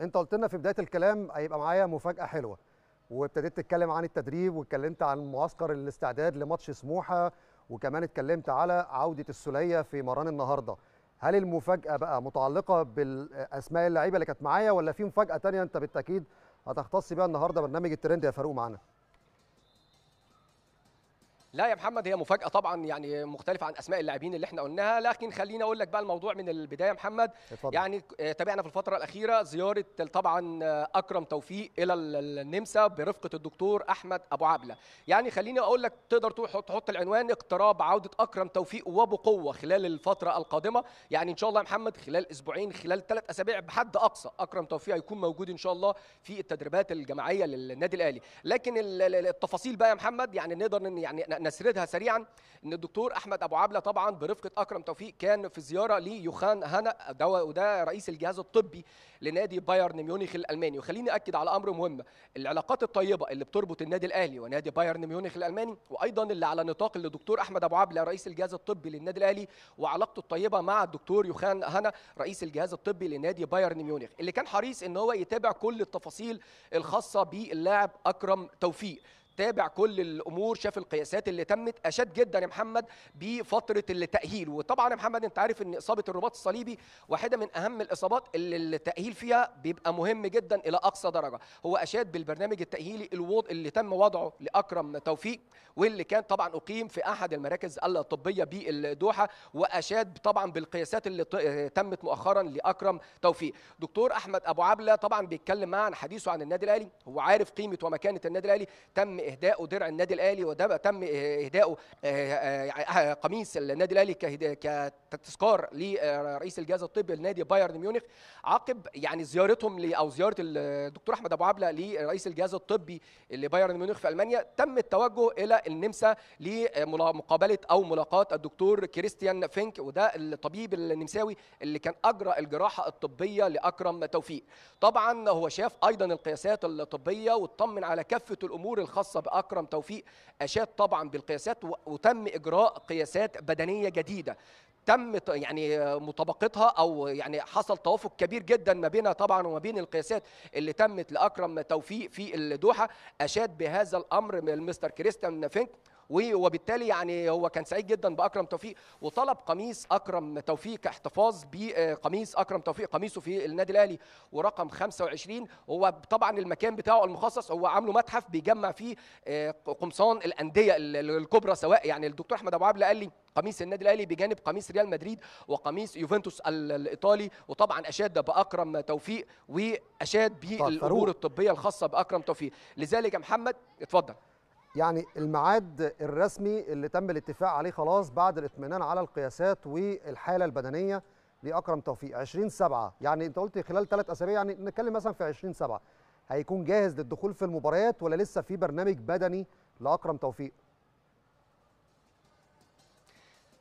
انت قلت لنا في بدايه الكلام هيبقى معايا مفاجاه حلوه وابتديت تتكلم عن التدريب واتكلمت عن معسكر الاستعداد لماتش سموحه وكمان اتكلمت على عوده السوليه في مران النهارده هل المفاجاه بقى متعلقه بالاسماء اللعيبه اللي كانت معايا ولا في مفاجاه تانية انت بالتاكيد هتختص بيها النهارده برنامج الترند يا فاروق معانا لا يا محمد هي مفاجاه طبعا يعني مختلفه عن اسماء اللاعبين اللي احنا قلناها لكن خليني اقول لك بقى الموضوع من البدايه يا محمد اتفضل. يعني تابعنا في الفتره الاخيره زياره طبعا اكرم توفيق الى النمسا برفقه الدكتور احمد ابو عبله يعني خليني اقول لك تقدر تحط العنوان اقتراب عوده اكرم توفيق وبقوه خلال الفتره القادمه يعني ان شاء الله يا محمد خلال اسبوعين خلال ثلاث اسابيع بحد اقصى اكرم توفيق هيكون موجود ان شاء الله في التدريبات الجماعيه للنادي الاهلي لكن التفاصيل بقى يا محمد يعني نقدر يعني نسردها سريعا ان الدكتور احمد ابو عبله طبعا برفقه اكرم توفيق كان في زياره ليوخان ده وده رئيس الجهاز الطبي لنادي بايرن ميونخ الالماني وخليني اكد على امر مهم العلاقات الطيبه اللي بتربط النادي الاهلي ونادي بايرن ميونخ الالماني وايضا اللي على نطاق اللي الدكتور احمد ابو عبله رئيس الجهاز الطبي للنادي الاهلي وعلاقته الطيبه مع الدكتور يوخان هنا رئيس الجهاز الطبي لنادي بايرن ميونخ اللي كان حريص ان هو يتابع كل التفاصيل الخاصه باللاعب اكرم توفيق تابع كل الامور شاف القياسات اللي تمت اشاد جدا يا محمد بفتره التاهيل وطبعا يا محمد انت عارف ان اصابه الرباط الصليبي واحده من اهم الاصابات اللي التاهيل فيها بيبقى مهم جدا الى اقصى درجه هو اشاد بالبرنامج التاهيلي الوضع اللي تم وضعه لاكرم توفيق واللي كان طبعا اقيم في احد المراكز الطبيه بالدوحه واشاد طبعا بالقياسات اللي تمت مؤخرا لاكرم توفيق دكتور احمد ابو عبله طبعا بيتكلم معنا عن حديثه عن النادي الاهلي هو عارف قيمه ومكانه النادي الاهلي تم اهداءه درع النادي الاهلي وده تم إه-، اهدائه آه، آه، قميص النادي الاهلي كتذكار لرئيس الجهاز الطبي لنادي بايرن ميونخ عقب يعني زيارتهم او زياره الدكتور احمد ابو عبله لرئيس الجهاز الطبي لبايرن ميونخ في المانيا تم التوجه الى النمسا لمقابله او ملاقاه الدكتور كريستيان فينك وده الطبيب النمساوي اللي كان اجرى الجراحه الطبيه لاكرم توفيق طبعا هو شاف ايضا القياسات الطبيه واطمن على كافه الامور الخاصه منصب توفيق اشاد طبعا بالقياسات وتم اجراء قياسات بدنيه جديده تم يعني مطابقتها او يعني حصل توافق كبير جدا ما بينها طبعا وما بين القياسات اللي تمت لاكرم توفيق في الدوحه اشاد بهذا الامر من المستر كريستيان فينك وبالتالي يعني هو كان سعيد جدا باكرم توفيق وطلب قميص اكرم توفيق احتفاظ بقميص آه، اكرم توفيق قميصه في النادي الاهلي ورقم 25 هو طبعا المكان بتاعه المخصص هو عامله متحف بيجمع فيه آه، قمصان الانديه الكبرى سواء يعني الدكتور احمد ابو عبله قال لي قميص النادي الاهلي بجانب قميص ريال مدريد وقميص يوفنتوس الايطالي وطبعا اشاد باكرم توفيق واشاد بالامور الطبيه الخاصه باكرم توفيق لذلك يا محمد اتفضل يعني الميعاد الرسمي اللي تم الاتفاق عليه خلاص بعد الاطمئنان على القياسات والحاله البدنيه لاكرم توفيق 20 7 يعني انت قلت خلال ثلاث اسابيع يعني نتكلم مثلا في 20 7 هيكون جاهز للدخول في المباريات ولا لسه في برنامج بدني لاكرم توفيق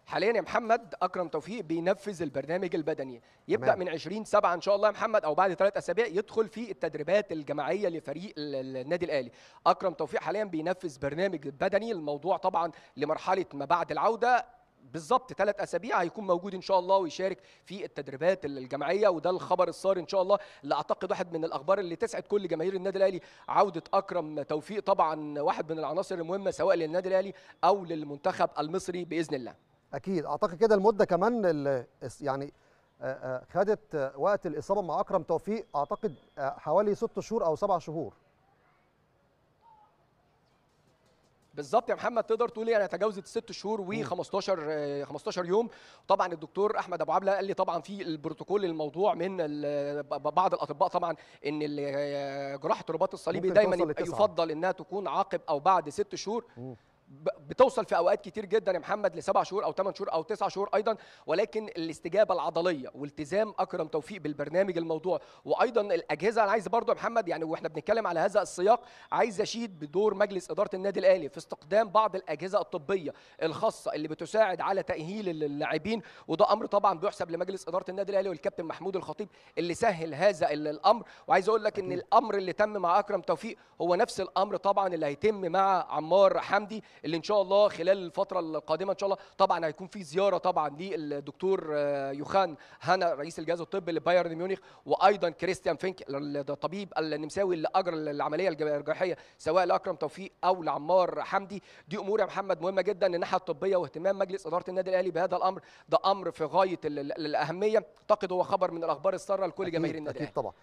حاليا يا محمد اكرم توفيق بينفذ البرنامج البدني يبدا تمام. من 20 7 ان شاء الله يا محمد او بعد ثلاث اسابيع يدخل في التدريبات الجماعيه لفريق النادي الاهلي اكرم توفيق حاليا بينفذ برنامج بدني الموضوع طبعا لمرحله ما بعد العوده بالظبط ثلاث اسابيع هيكون موجود ان شاء الله ويشارك في التدريبات الجماعيه وده الخبر الصار ان شاء الله اللي اعتقد واحد من الاخبار اللي تسعد كل جماهير النادي الاهلي عوده اكرم توفيق طبعا واحد من العناصر المهمه سواء للنادي الاهلي او للمنتخب المصري باذن الله اكيد اعتقد كده المده كمان يعني خدت وقت الاصابه مع اكرم توفيق اعتقد حوالي ست شهور او سبع شهور بالظبط يا محمد تقدر تقول إيه؟ يعني تجاوزت 6 شهور و15 15 يوم طبعا الدكتور احمد ابو عبله قال لي طبعا في البروتوكول الموضوع من بعض الاطباء طبعا ان جراحه الرباط الصليبي دايما يفضل انها تكون عقب او بعد 6 شهور مم. بتوصل في اوقات كتير جدا يا محمد لسبع شهور او ثمان شهور او تسع شهور ايضا ولكن الاستجابه العضليه والتزام اكرم توفيق بالبرنامج الموضوع وايضا الاجهزه انا عايز برضو يا محمد يعني واحنا بنتكلم على هذا السياق عايز اشيد بدور مجلس اداره النادي الاهلي في استقدام بعض الاجهزه الطبيه الخاصه اللي بتساعد على تاهيل اللاعبين وده امر طبعا بيحسب لمجلس اداره النادي الاهلي والكابتن محمود الخطيب اللي سهل هذا الامر وعايز اقول لك ان الامر اللي تم مع اكرم توفيق هو نفس الامر طبعا اللي هيتم مع عمار حمدي اللي ان شاء الله خلال الفتره القادمه ان شاء الله طبعا هيكون في زياره طبعا للدكتور آه، يوخان هانا رئيس الجهاز الطبي لبايرن ميونخ وايضا كريستيان فينك الطبيب النمساوي اللي اجرى العمليه الجراحيه سواء لاكرم توفيق او لعمار حمدي دي امور يا محمد مهمه جدا الناحيه الطبيه واهتمام مجلس اداره النادي الاهلي بهذا الامر ده امر في غايه الاهميه اعتقد هو خبر من الاخبار الساره لكل جماهير النادي الاهلي طبعا